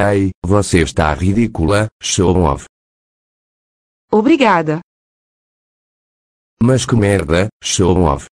Ei, você está ridícula, show off. Obrigada. Mas que merda, show off.